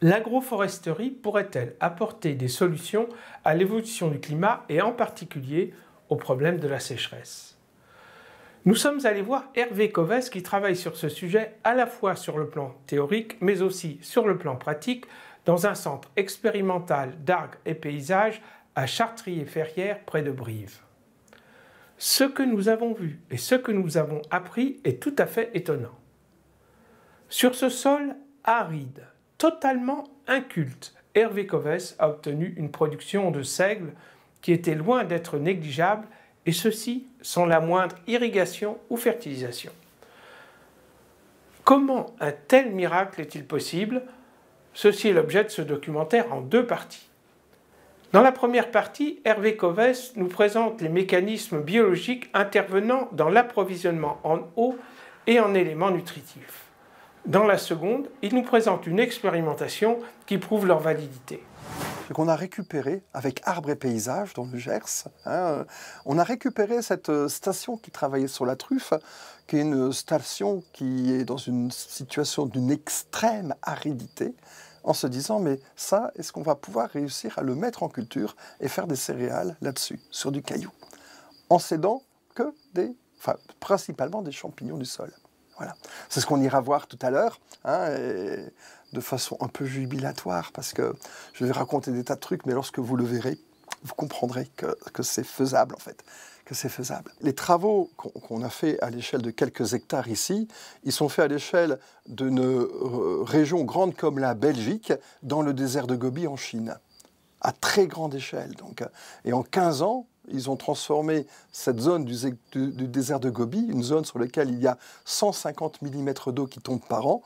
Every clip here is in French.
L'agroforesterie pourrait-elle apporter des solutions à l'évolution du climat et en particulier au problème de la sécheresse Nous sommes allés voir Hervé Coves qui travaille sur ce sujet à la fois sur le plan théorique mais aussi sur le plan pratique dans un centre expérimental d'argues et paysages à et ferrières près de Brive. Ce que nous avons vu et ce que nous avons appris est tout à fait étonnant. Sur ce sol aride, totalement inculte, Hervé Coves a obtenu une production de seigle qui était loin d'être négligeable, et ceci sans la moindre irrigation ou fertilisation. Comment un tel miracle est-il possible Ceci est l'objet de ce documentaire en deux parties. Dans la première partie, Hervé Coves nous présente les mécanismes biologiques intervenant dans l'approvisionnement en eau et en éléments nutritifs. Dans la seconde, il nous présente une expérimentation qui prouve leur validité. Qu'on a récupéré avec Arbres et Paysages, dans le Gers. Hein, on a récupéré cette euh, station qui travaillait sur la truffe, qui est une station qui est dans une situation d'une extrême aridité, en se disant mais ça, est-ce qu'on va pouvoir réussir à le mettre en culture et faire des céréales là-dessus, sur du caillou, en s'aidant que des, enfin, principalement des champignons du sol. C'est ce qu'on ira voir tout à l'heure, hein, de façon un peu jubilatoire, parce que je vais raconter des tas de trucs, mais lorsque vous le verrez, vous comprendrez que, c'est faisable en fait, que c'est faisable. Les travaux qu'on a faits à l'échelle de quelques hectares ici, ils sont faits à l'échelle d'une euh, région grande comme la Belgique, dans le désert de Gobi en Chine, à très grande échelle. Donc. Et en 15 ans, ils ont transformé cette zone du, désert de Gobi, une zone sur laquelle il y a 150 mm d'eau qui tombe par an,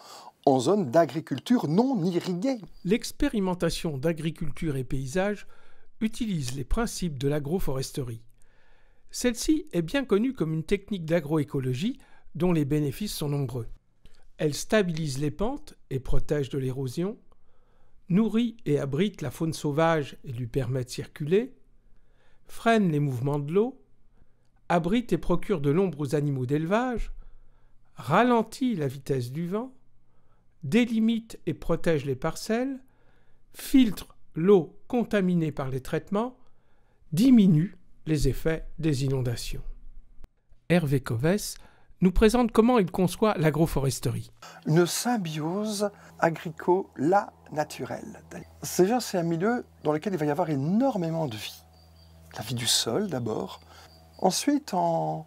en zone d'agriculture non irriguée. L'expérimentation d'agriculture et paysage utilise les principes de l'agroforesterie. Celle-ci est bien connue comme une technique d'agroécologie dont les bénéfices sont nombreux. Elle stabilise les pentes et protège de l'érosion, nourrit et abrite la faune sauvage et lui permet de circuler, freine les mouvements de l'eau, abrite et procure de l'ombre aux animaux d'élevage, ralentit la vitesse du vent, délimite et protège les parcelles, filtre l'eau contaminée par les traitements, diminue les effets des inondations. Hervé Coves nous présente comment il conçoit l'agroforesterie. Une symbiose la naturelle. c'est un milieu dans lequel il va y avoir énormément de vie la vie du sol d'abord, ensuite en,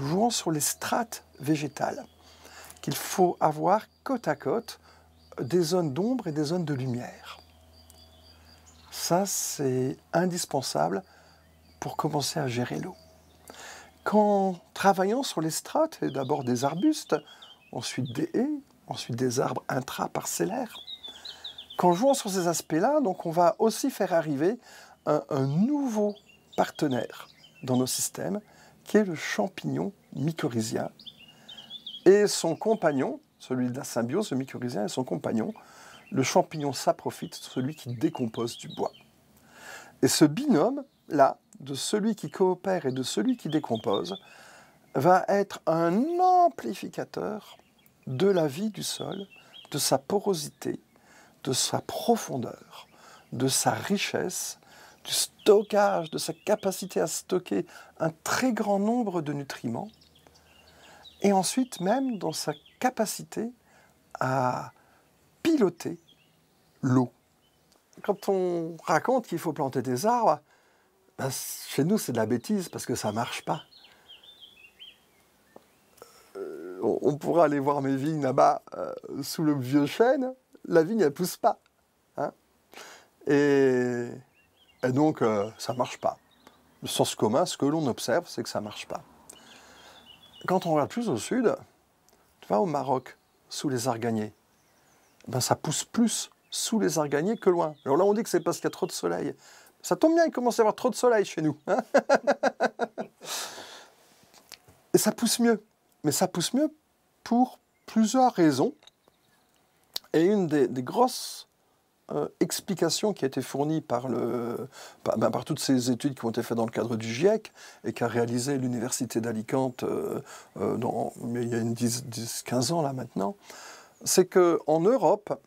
jouant sur les strates végétales, qu'il faut avoir côte à côte des zones d'ombre et des zones de lumière. Ça, c'est indispensable pour commencer à gérer l'eau. Qu'en travaillant sur les strates, et d'abord des arbustes, ensuite des haies, ensuite des arbres intra-parcellaires, qu'en jouant sur ces aspects-là, donc on va aussi faire arriver un, nouveau partenaire dans nos systèmes, qui est le champignon mycorhizien. Et son compagnon, celui de la symbiose, le mycorhizien, et son compagnon, le champignon saprophyte, celui qui décompose du bois. Et ce binôme-là, de celui qui coopère et de celui qui décompose, va être un amplificateur de la vie du sol, de sa porosité, de sa profondeur, de sa richesse du stockage, de sa capacité à stocker un très grand nombre de nutriments, et ensuite même dans sa capacité à piloter l'eau. Quand on raconte qu'il faut planter des arbres, ben, chez nous c'est de la bêtise parce que ça ne marche pas. Euh, on pourra aller voir mes vignes là-bas euh, sous le vieux chêne, la vigne elle pousse pas. Hein et et donc, euh, ça ne marche pas. Le sens commun, ce que l'on observe, c'est que ça ne marche pas. Quand on regarde plus au sud, tu vois au Maroc, sous les arganiers. Eh ben, ça pousse plus sous les arganiers que loin. Alors là, on dit que c'est parce qu'il y a trop de soleil. Ça tombe bien, il commence à y avoir trop de soleil chez nous. Hein. Et ça pousse mieux. Mais ça pousse mieux pour plusieurs raisons. Et une des, des grosses euh, explication qui a été fournie ben, par, toutes ces études qui ont été faites dans le cadre du GIEC et qu'a réalisé l'Université d'Alicante euh, euh, il y a 10-15 ans là maintenant, c'est qu'en Europe,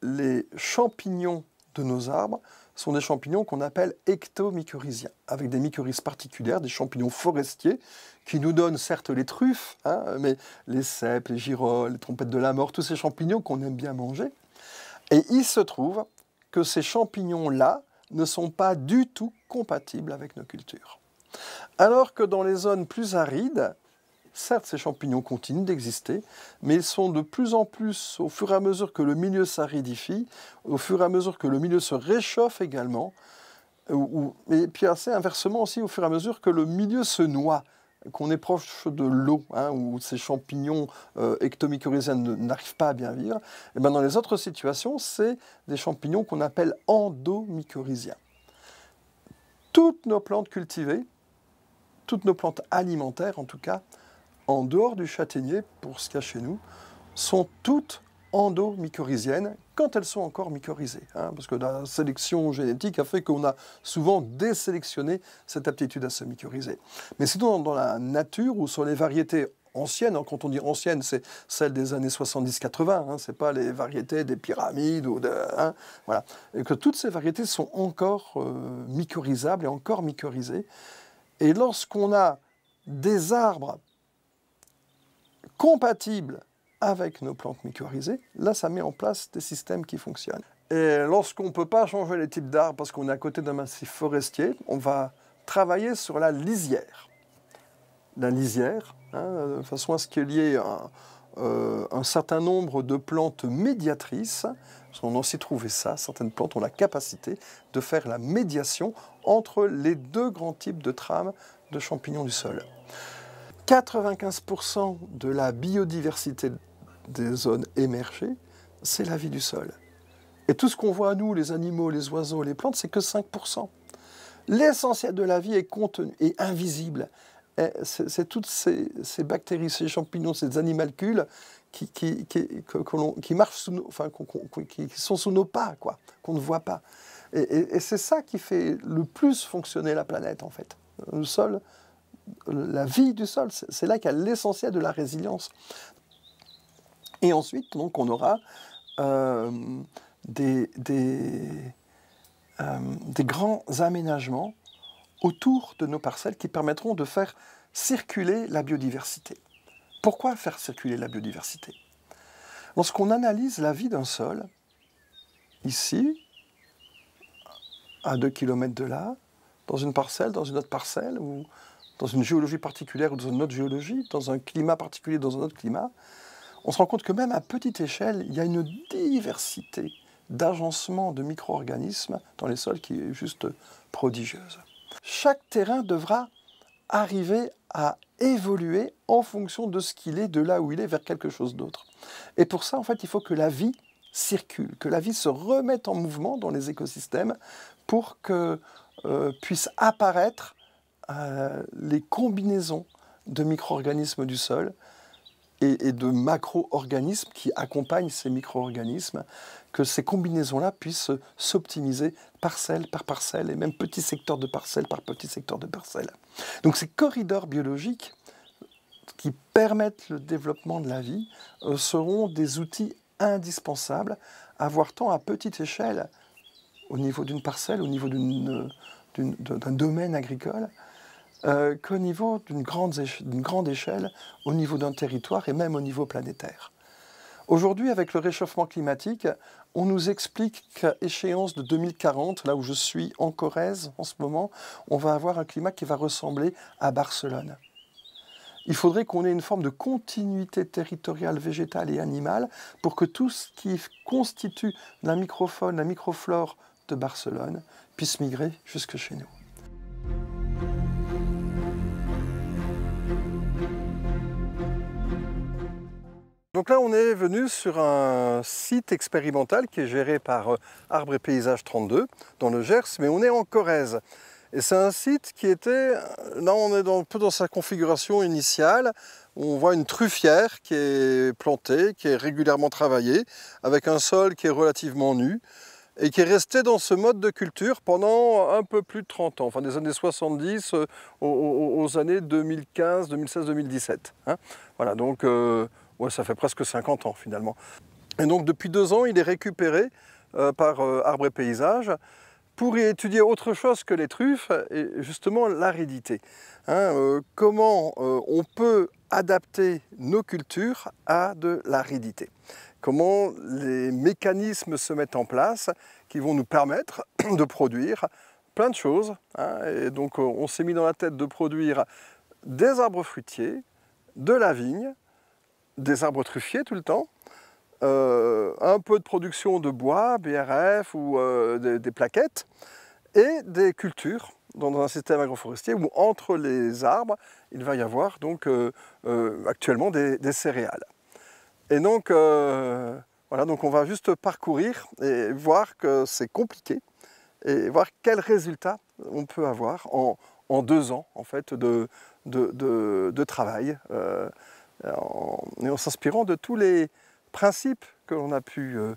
les champignons de nos arbres sont des champignons qu'on appelle ectomycorhiziens, avec des mycorhizes particulières, des champignons forestiers, qui nous donnent certes les truffes, hein, mais les cèpes, les girolles, les trompettes de la mort, tous ces champignons qu'on aime bien manger, et il se trouve que ces champignons-là ne sont pas du tout compatibles avec nos cultures. Alors que dans les zones plus arides, certes ces champignons continuent d'exister, mais ils sont de plus en plus, au fur et à mesure que le milieu s'aridifie, au fur et à mesure que le milieu se réchauffe également, et puis assez inversement aussi au fur et à mesure que le milieu se noie qu'on est proche de l'eau, hein, où ces champignons euh, ectomycorhiziens n'arrivent pas à bien vivre, et eh bien dans les autres situations, c'est des champignons qu'on appelle endomycorhiziens. Toutes nos plantes cultivées, toutes nos plantes alimentaires en tout cas, en dehors du châtaignier, pour ce qu'il chez nous, sont toutes endomycorhiziennes quand elles sont encore mycorhizées. Hein, parce que la sélection génétique a fait qu'on a souvent désélectionné cette aptitude à se mycorhizer. Mais sinon, dans la nature ou sur les variétés anciennes, hein, quand on dit anciennes, c'est celles des années 70-80, hein, ce n'est pas les variétés des pyramides ou de. Hein, voilà. Et que toutes ces variétés sont encore euh, et encore mycorhizées. Et lorsqu'on a des arbres compatibles avec nos plantes mycorhizées, là, ça met en place des systèmes qui fonctionnent. Et lorsqu'on ne peut pas changer les types d'arbres parce qu'on est à côté d'un massif forestier, on va travailler sur la lisière. La lisière, hein, de façon à ce qu'il y ait un, euh, un certain nombre de plantes médiatrices. On en aussi trouvé ça. Certaines plantes ont la capacité de faire la médiation entre les deux grands types de trames de champignons du sol. 95% de la biodiversité des zones émergées, c'est la vie du sol. Et tout ce qu'on voit à nous, les animaux, les oiseaux, les plantes, c'est que 5%. L'essentiel de la vie est contenu, et invisible. C'est toutes ces, bactéries, ces champignons, ces animalcules qui, sous nos, sont sous nos pas, quoi, qu'on ne voit pas. Et, et c'est ça qui fait le plus fonctionner la planète, en fait. Le sol, la vie du sol, c'est là qu'il y a l'essentiel de la résilience. Et ensuite, donc, on aura euh, euh, des, grands aménagements autour de nos parcelles qui permettront de faire circuler la biodiversité. Pourquoi faire circuler la biodiversité Lorsqu'on analyse la vie d'un sol, ici, à 2 km de là, dans une parcelle, dans une autre parcelle, ou dans une géologie particulière ou dans une autre géologie, dans un climat particulier, dans un autre climat, on se rend compte que même à petite échelle, il y a une diversité d'agencement de micro-organismes dans les sols qui est juste prodigieuse. Chaque terrain devra arriver à évoluer en fonction de ce qu'il est, de là où il est, vers quelque chose d'autre. Et pour ça, en fait, il faut que la vie circule, que la vie se remette en mouvement dans les écosystèmes pour que euh, puissent apparaître euh, les combinaisons de micro-organismes du sol et, de macro-organismes qui accompagnent ces micro-organismes, que ces combinaisons-là puissent s'optimiser parcelle par parcelle et même petit secteur de parcelle par petit secteur de parcelle. Donc ces corridors biologiques qui permettent le développement de la vie euh, seront des outils indispensables à voir tant à petite échelle, au niveau d'une parcelle, au niveau euh, d'un domaine agricole, euh, qu'au niveau d'une grande, grande, échelle, au niveau d'un territoire et même au niveau planétaire. Aujourd'hui, avec le réchauffement climatique, on nous explique qu'à échéance de 2040, là où je suis en Corrèze en ce moment, on va avoir un climat qui va ressembler à Barcelone. Il faudrait qu'on ait une forme de continuité territoriale végétale et animale pour que tout ce qui constitue la microfaune, la microflore de Barcelone puisse migrer jusque chez nous. Donc là, on est venu sur un site expérimental qui est géré par euh, Arbre et Paysage 32 dans le Gers, mais on est en Corrèze. Et c'est un site qui était, euh, là on est un peu dans sa configuration initiale, on voit une truffière qui est plantée, qui est régulièrement travaillée, avec un sol qui est relativement nu, et qui est resté dans ce mode de culture pendant un peu plus de 30 ans, enfin des années 70 euh, aux, années 2015, 2016, 2017. voilà, donc ça fait presque 50 ans finalement. Et donc depuis deux ans, il est récupéré euh, par Arbres euh, Arbre et Paysages pour y étudier autre chose que les truffes, et justement l'aridité. Hein, euh, comment on peut adapter nos cultures à de l'aridité Comment les mécanismes se mettent en place qui vont nous permettre de produire plein de choses. Hein, et donc on s'est mis dans la tête de produire des arbres fruitiers, de la vigne, des arbres truffiers tout le temps, euh, un peu de production de bois, BRF ou euh, des, plaquettes, et des cultures dans un système agroforestier où entre les arbres, il va y avoir donc euh, actuellement des, céréales. Et donc, voilà, donc on va juste parcourir et voir que c'est compliqué et voir quels résultats on peut avoir en, deux ans en fait de, de travail. Et en s'inspirant de tous les principes que l'on a pu euh,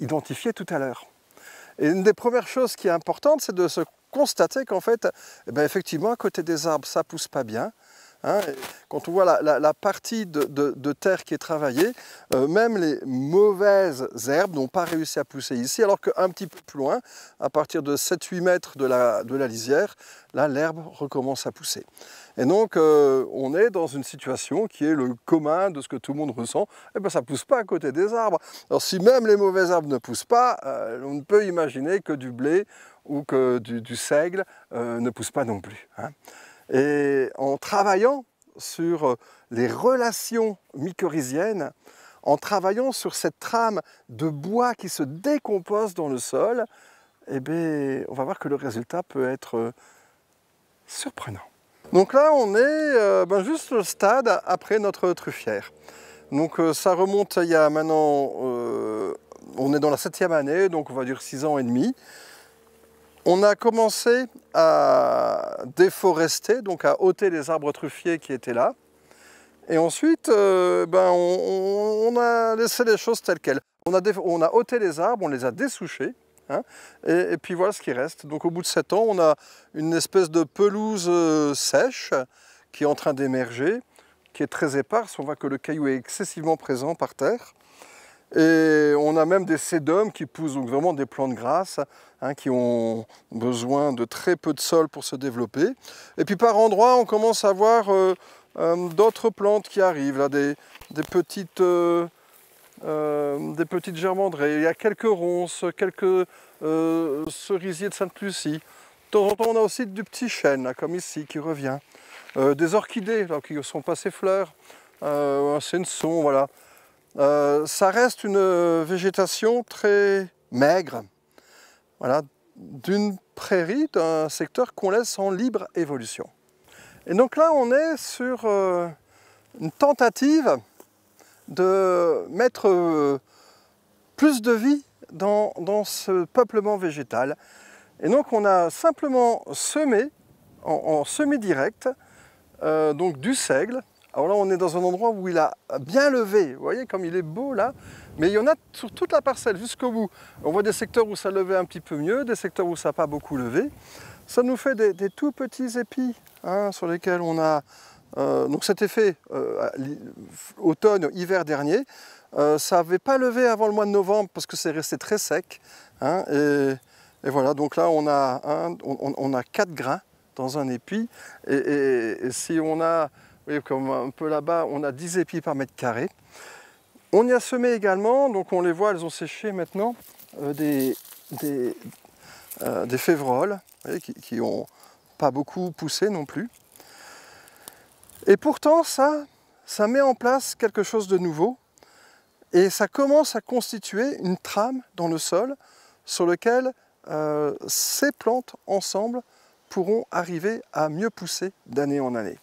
identifier tout à l'heure. Et une des premières choses qui est importante, c'est de se constater qu'en fait, eh ben, effectivement, à côté des arbres, ça pousse pas bien. Hein, quand on voit la, partie de, terre qui est travaillée, euh, même les mauvaises herbes n'ont pas réussi à pousser ici, alors qu'un petit peu plus loin, à partir de 7-8 mètres de la, de la, lisière, là l'herbe recommence à pousser. Et donc euh, on est dans une situation qui est le commun de ce que tout le monde ressent, et eh bien ça ne pousse pas à côté des arbres. Alors si même les mauvaises herbes ne poussent pas, euh, on ne peut imaginer que du blé ou que du, seigle ne pousse pas non plus. Hein. Et en travaillant sur euh, les relations mycorhiziennes, en travaillant sur cette trame de bois qui se décompose dans le sol, eh bien, on va voir que le résultat peut être euh, surprenant. Donc là, on est euh, ben, juste au stade après notre truffière. Donc ça remonte il y a maintenant, on est dans la septième année, donc on va dire six ans et demi. On a commencé à déforester, donc à ôter les arbres truffiers qui étaient là. Et ensuite, euh, ben, on, a laissé les choses telles quelles. On a, on a ôté les arbres, on les a dessouchés. Hein, et, puis voilà ce qui reste. Donc au bout de 7 ans, on a une espèce de pelouse euh, sèche qui est en train d'émerger, qui est très éparse. On voit que le caillou est excessivement présent par terre. Et on a même des sédums qui poussent, donc vraiment des plantes grasses, hein, qui ont besoin de très peu de sol pour se développer. Et puis par endroits, on commence à voir euh, euh, d'autres plantes qui arrivent, là, des, des petites... Euh, des petites germandrées, il y a quelques ronces, quelques cerisiers de Sainte-Lucie. De temps en temps, on a aussi du petit chêne, comme ici, qui revient. des orchidées, là, qui sont passées fleurs, un une son, voilà. Euh, ça reste une végétation très maigre, d'une prairie, d'un secteur qu'on laisse en libre évolution. Et donc là, on est sur euh, une tentative de mettre euh, plus de vie dans, ce peuplement végétal. Et donc on a simplement semé, en, semi direct, donc du seigle, alors là, on est dans un endroit où il a bien levé. Vous voyez comme il est beau là. Mais il y en a sur toute la parcelle jusqu'au bout. On voit des secteurs où ça levait un petit peu mieux, des secteurs où ça n'a pas beaucoup levé. Ça nous fait des, tout petits épis hein, sur lesquels on a... Euh, donc cet effet euh, automne, hiver dernier, euh, ça n'avait pas levé avant le mois de novembre parce que c'est resté très sec. Hein, et, voilà, donc là on a, on, a quatre grains dans un épi. et si on a comme un peu là-bas, on a 10 épis par mètre carré. On y a semé également, donc on les voit, elles ont séché maintenant, euh, des, des, euh, févroles, qui n'ont pas beaucoup poussé non plus. Et pourtant, ça, ça met en place quelque chose de nouveau, et ça commence à constituer une trame dans le sol sur lequel euh, ces plantes ensemble pourront arriver à mieux pousser d'année en année.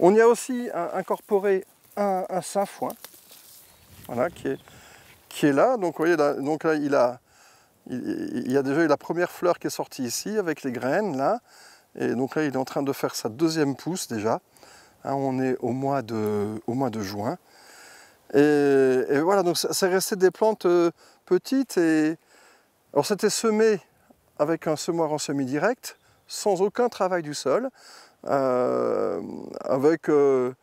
On y a aussi incorporé un, un sainfoin, qui est, qui est là. Donc, voyez, donc là, il a, il, y a déjà eu la première fleur qui est sortie ici avec les graines, là. Et donc là, il est en train de faire sa deuxième pousse déjà. Hein, on est au mois de, au mois de juin. Et, voilà, donc c'est resté des plantes euh, petites. Et... Alors, c'était semé avec un semoir en semi-direct, sans aucun travail du sol. Euh, avec euh,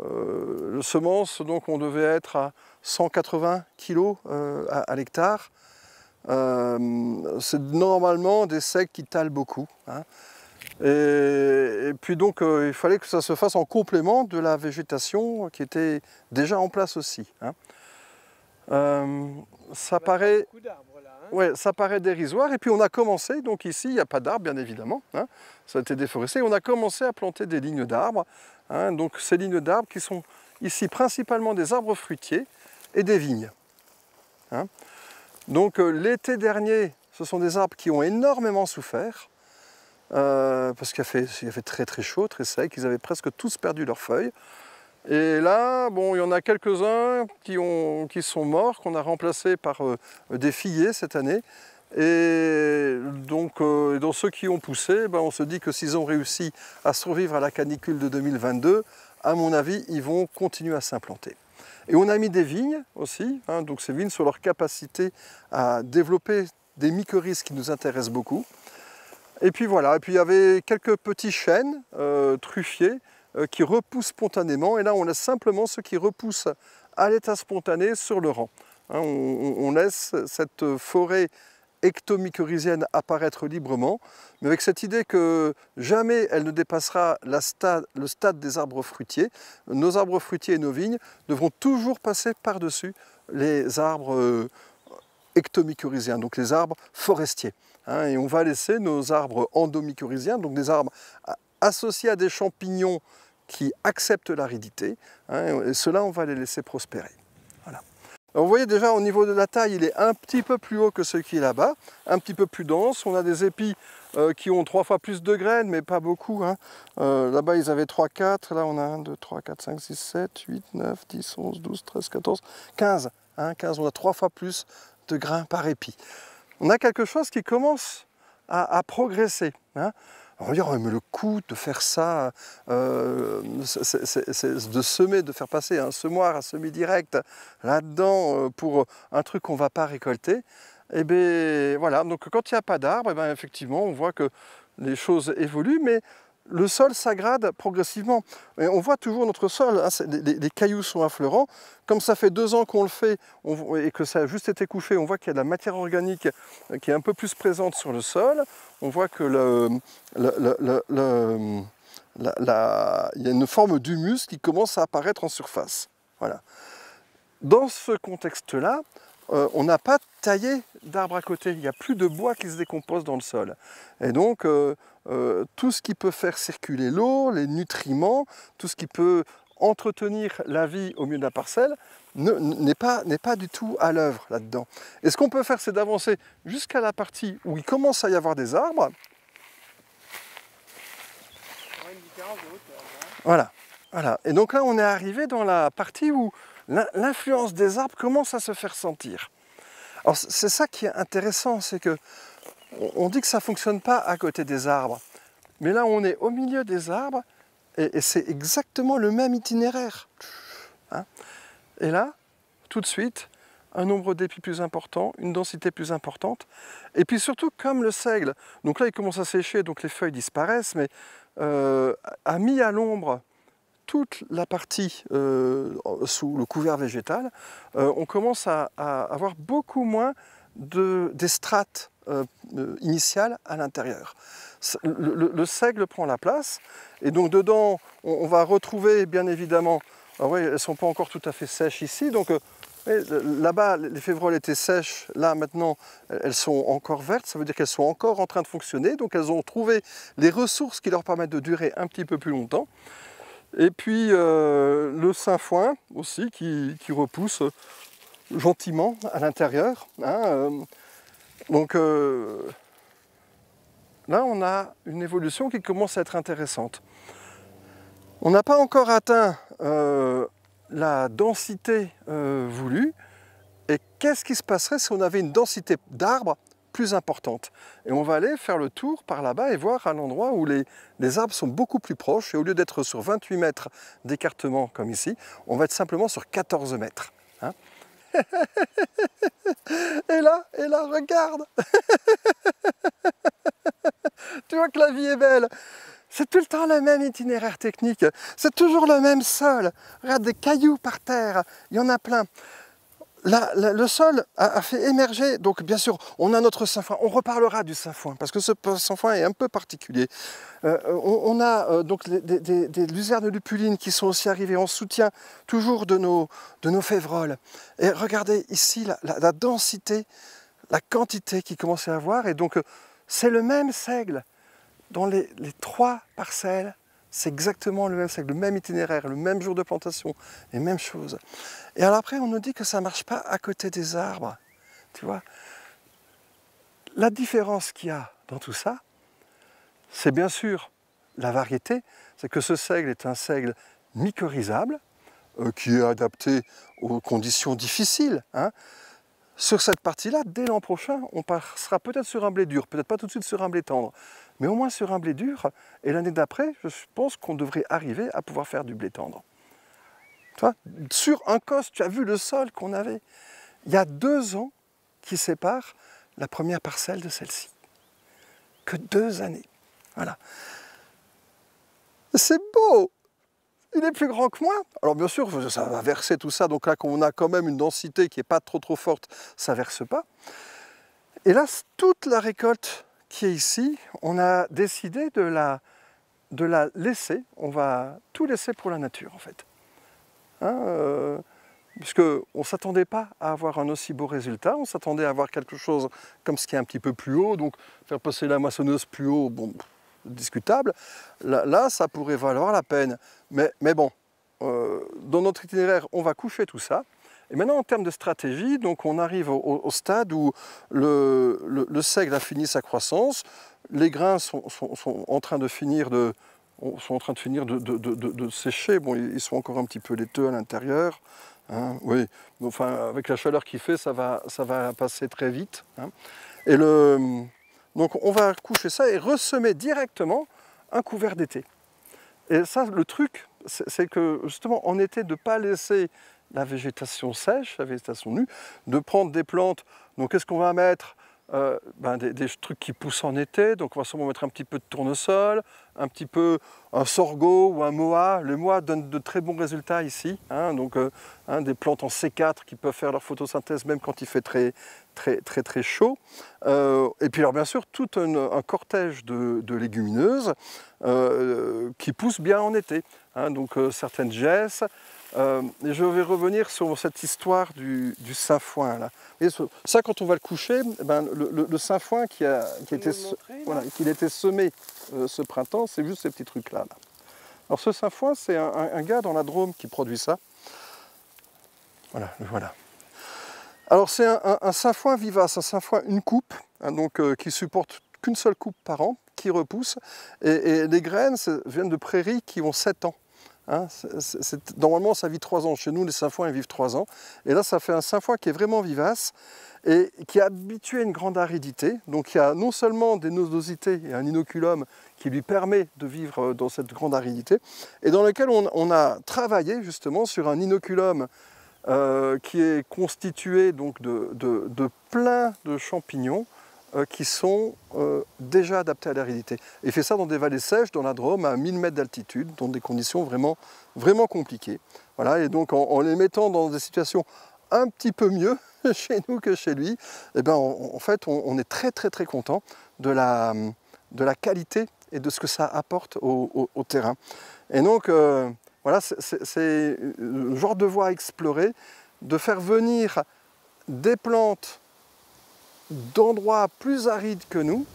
euh, le semence, donc on devait être à 180 kg à, l'hectare. c'est normalement des secs qui talent beaucoup. Hein. Et, puis donc, il fallait que ça se fasse en complément de la végétation qui était déjà en place aussi. Hein. ça paraît... Hein oui, ça paraît dérisoire. Et puis on a commencé, donc ici, il n'y a pas d'arbres, bien évidemment. Hein. Ça a été déforesté. On a commencé à planter des lignes d'arbres. Hein. Donc ces lignes d'arbres qui sont ici principalement des arbres fruitiers et des vignes. Donc euh, l'été dernier, ce sont des arbres qui ont énormément souffert. Euh, parce qu'il a, fait très très chaud, très sec, ils avaient presque tous perdu leurs feuilles. Et là, bon, il y en a quelques-uns qui, sont morts, qu'on a remplacés par euh, des fillets cette année. Et donc, euh, dans ceux qui ont poussé, ben, on se dit que s'ils ont réussi à survivre à la canicule de 2022, à mon avis, ils vont continuer à s'implanter. Et on a mis des vignes aussi, hein, donc ces vignes sur leur capacité à développer des mycorhizes qui nous intéressent beaucoup. Et puis voilà, et puis il y avait quelques petits chênes euh, truffiers euh, qui repoussent spontanément. Et là, on a simplement ceux qui repoussent à l'état spontané sur le rang. Hein, on, laisse cette forêt ectomycorhizienne apparaître librement, mais avec cette idée que jamais elle ne dépassera la le stade des arbres fruitiers. Nos arbres fruitiers et nos vignes devront toujours passer par-dessus les arbres euh, ectomycorhiziens, donc les arbres forestiers. Hein, et on va laisser nos arbres endomycorhiziens, donc des arbres euh, associés à des champignons qui acceptent l'aridité, hein, ceux-là, on va les laisser prospérer. Voilà. vous voyez déjà au niveau de la taille, il est un petit peu plus haut que celui qui est là-bas, un petit peu plus dense. On a des épis euh, qui ont trois fois plus de graines, mais pas beaucoup. Hein. Euh, là-bas, ils avaient 3, 4. Là, on a 1, 2, 3, 4, 5, 6, 7, 8, 9, 10, 11, 12, 13, 14, 15. Hein, 15, on a trois fois plus de grains par épi. On a quelque chose qui commence à, à progresser. Hein. On oh, mais le coût de faire ça, euh, de semer, de faire passer un semoir, à semis direct là-dedans euh, pour un truc qu'on ne va pas récolter. Et eh bien voilà, donc quand il n'y a pas d'arbre, eh ben, effectivement, on voit que les choses évoluent, mais le sol s'agrade progressivement. Et on voit toujours notre sol, les, hein, cailloux sont affleurants. Comme ça fait deux ans qu'on le fait et que ça a juste été couché, on voit qu'il y a de la matière organique euh, qui est un peu plus présente sur le sol. On voit que le, il y a une forme d'humus qui commence à apparaître en surface. Voilà. Dans ce contexte-là, euh, on n'a pas taillé d'arbres à côté, il n'y a plus de bois qui se décompose dans le sol. Et donc, euh, euh, tout ce qui peut faire circuler l'eau, les nutriments, tout ce qui peut entretenir la vie au milieu de la parcelle n'est pas, pas, du tout à l'œuvre là-dedans. Et ce qu'on peut faire, c'est d'avancer jusqu'à la partie où il commence à y avoir des arbres. Voilà, voilà. Et donc là, on est arrivé dans la partie où l'influence des arbres commence à se faire sentir. Alors c'est ça qui est intéressant, c'est que on dit que ça ne fonctionne pas à côté des arbres. Mais là, on est au milieu des arbres et, c'est exactement le même itinéraire. Hein. et là, tout de suite, un nombre d'épis plus important, une densité plus importante. Et puis surtout, comme le seigle, donc là, il commence à sécher, donc les feuilles disparaissent, mais a euh, mis à l'ombre toute la partie euh, sous le couvert végétal, euh, on commence à, à avoir beaucoup moins de, des strates euh, euh, initial à l'intérieur. Le, seigle prend la place et donc dedans on, va retrouver bien évidemment, ah oui, elles ne sont pas encore tout à fait sèches ici, donc euh, là-bas les févroles étaient sèches, là maintenant elles sont encore vertes, ça veut dire qu'elles sont encore en train de fonctionner, donc elles ont trouvé les ressources qui leur permettent de durer un petit peu plus longtemps. Et puis le sainfoin aussi qui, repousse gentiment à l'intérieur. Hein, donc euh, là, on a une évolution qui commence à être intéressante. On n'a pas encore atteint euh, la densité euh, voulue. Et qu'est-ce qui se passerait si on avait une densité d'arbres plus importante Et on va aller faire le tour par là-bas et voir à l'endroit où les, les, arbres sont beaucoup plus proches. Et au lieu d'être sur 28 mètres d'écartement comme ici, on va être simplement sur 14 mètres. Et là, et là, regarde Tu vois que la vie est belle c'est tout le temps le même itinéraire technique, c'est toujours le même sol. Regarde des cailloux par terre, il y en a plein le sol a, fait émerger, donc bien sûr, on a notre sainfoin, on reparlera du sainfoin, parce que ce sainfoin est un peu particulier. Euh, euh, on, a euh, donc des, des, des, luzernes lupulines qui sont aussi arrivées en soutien toujours de nos, févroles. Et regardez ici la, densité, la quantité qui commençait à avoir, et donc c'est le même seigle dans les trois parcelles c'est exactement le même seigle, le même itinéraire, le même jour de plantation, les mêmes choses. Et alors après, on nous dit que ça ne marche pas à côté des arbres. Tu vois La différence qu'il y a dans tout ça, c'est bien sûr la variété, c'est que ce seigle est un seigle mycorhizable, euh, qui est adapté aux conditions difficiles. Hein. Sur cette partie-là, dès l'an prochain, on passera peut-être sur un blé dur, peut-être pas tout de suite sur un blé tendre mais au moins sur un blé dur. Et l'année d'après, je pense qu'on devrait arriver à pouvoir faire du blé tendre. sur un cos, tu as vu le sol qu'on avait. Il y a deux ans qui séparent la première parcelle de celle-ci. Que deux années. Voilà. C'est beau il est plus grand que moi. Alors bien sûr, ça va verser tout ça, donc là qu'on a quand même une densité qui n'est pas trop trop forte, ça verse pas. Et là, toute la récolte qui est ici, on a décidé de la, de la laisser. On va tout laisser pour la nature, en fait. Hein, euh, on ne s'attendait pas à avoir un aussi beau résultat, on s'attendait à avoir quelque chose comme ce qui est un petit peu plus haut, donc faire passer la moissonneuse plus haut, bon, discutable. Là, ça pourrait valoir la peine. Mais, mais bon, euh, dans notre itinéraire, on va coucher tout ça, et maintenant, en termes de stratégie, donc on arrive au, stade où le, seigle a fini sa croissance, les grains sont, en train de finir de, sont en train de finir de, sécher. Bon, ils sont encore un petit peu laiteux à l'intérieur. Hein, oui, enfin, avec la chaleur qu'il fait, ça va, ça va passer très vite. Hein. Et le, donc, on va coucher ça et ressemer directement un couvert d'été. Et ça, le truc, c'est que justement en été, de ne pas laisser la végétation sèche, la végétation nue, de prendre des plantes. Donc qu'est-ce qu'on va mettre euh, ben des, trucs qui poussent en été, donc on va sûrement mettre un petit peu de tournesol, un petit peu un sorgho ou un moa. Le moa donne de très bons résultats ici, hein. donc euh, hein, des plantes en C4 qui peuvent faire leur photosynthèse même quand il fait très très très très chaud. Euh, et puis alors bien sûr tout un, cortège de, légumineuses qui poussent bien en été, hein. donc certaines gesses, euh, je vais revenir sur cette histoire du, du sainfoin. Là. ça, quand on va le coucher, eh ben, le, le, le qui a, qui était, voilà, qui semé euh, ce printemps, c'est juste ces petits trucs-là. Alors ce sainfoin, c'est un, gars dans la Drôme qui produit ça. Voilà, voilà. Alors c'est un, un, sainfoin vivace, un sainfoin une coupe, hein, donc euh, qui supporte qu'une seule coupe par an, qui repousse. Et, et les graines viennent de prairies qui ont 7 ans. Hein, normalement, ça vit trois ans. Chez nous, les sainfoins, ils vivent trois ans. Et là, ça fait un sainfoin qui est vraiment vivace et qui est habitué à une grande aridité. Donc, il y a non seulement des nososités et un inoculum qui lui permet de vivre euh, dans cette grande aridité, et dans lequel on, a travaillé justement sur un inoculum euh, qui est constitué donc de plein de champignons euh, qui sont euh, déjà adaptés à l'aridité. il fait ça dans des vallées sèches, dans la Drôme, à 1000 mètres d'altitude, dans des conditions vraiment, vraiment compliquées. Voilà, et donc en, les mettant dans des situations un petit peu mieux chez nous que chez lui, eh ben, on, en fait, on, est très très très content de la, de la qualité et de ce que ça apporte au, terrain. Et donc, euh, voilà, c'est le genre de voie à explorer, de faire venir des plantes d'endroits plus arides que nous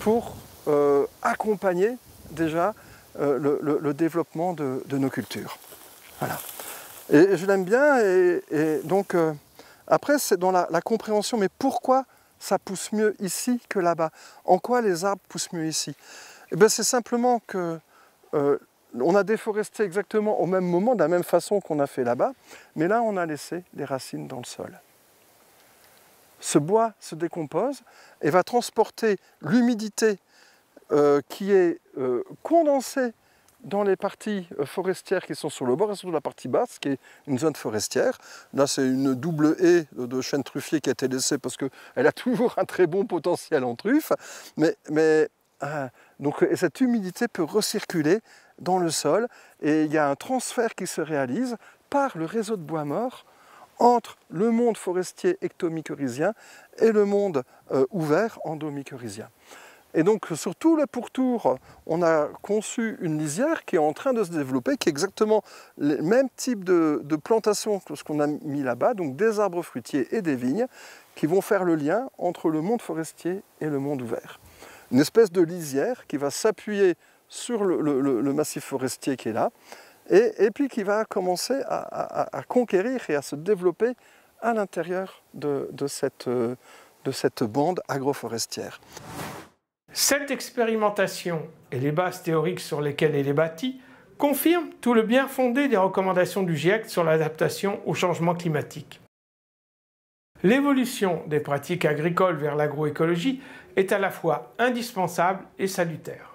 pour euh, accompagner déjà euh, le, développement de, nos cultures. Et, je l'aime bien. Et, donc, euh, après, c'est dans la, compréhension, mais pourquoi ça pousse mieux ici que là-bas En quoi les arbres poussent mieux ici Eh bien, c'est simplement que on a déforesté exactement au même moment, de la même façon qu'on a fait là-bas, mais là on a laissé les racines dans le sol ce bois se décompose et va transporter l'humidité euh, qui est euh, condensée dans les parties euh, forestières qui sont sur le bord et sur la partie basse qui est une zone forestière. Là c'est une double haie de chêne truffier qui a été laissée parce qu'elle a toujours un très bon potentiel en truffe. Mais, donc, cette humidité peut recirculer dans le sol et il y a un transfert qui se réalise par le réseau de bois mort entre le monde forestier ectomycorhizien et le monde euh, ouvert endomycorhizien. Et donc sur tout le pourtour, on a conçu une lisière qui est en train de se développer, qui est exactement le même type de, plantation que ce qu'on a mis là-bas, donc des arbres fruitiers et des vignes, qui vont faire le lien entre le monde forestier et le monde ouvert. Une espèce de lisière qui va s'appuyer sur le massif forestier qui est là, et, puis qui va commencer à, conquérir et à se développer à l'intérieur cette, euh, de cette bande agroforestière. Cette expérimentation et les bases théoriques sur lesquelles elle est bâtie confirment tout le bien fondé des recommandations du GIEC sur l'adaptation au changement climatique. L'évolution des pratiques agricoles vers l'agroécologie est à la fois indispensable et salutaire.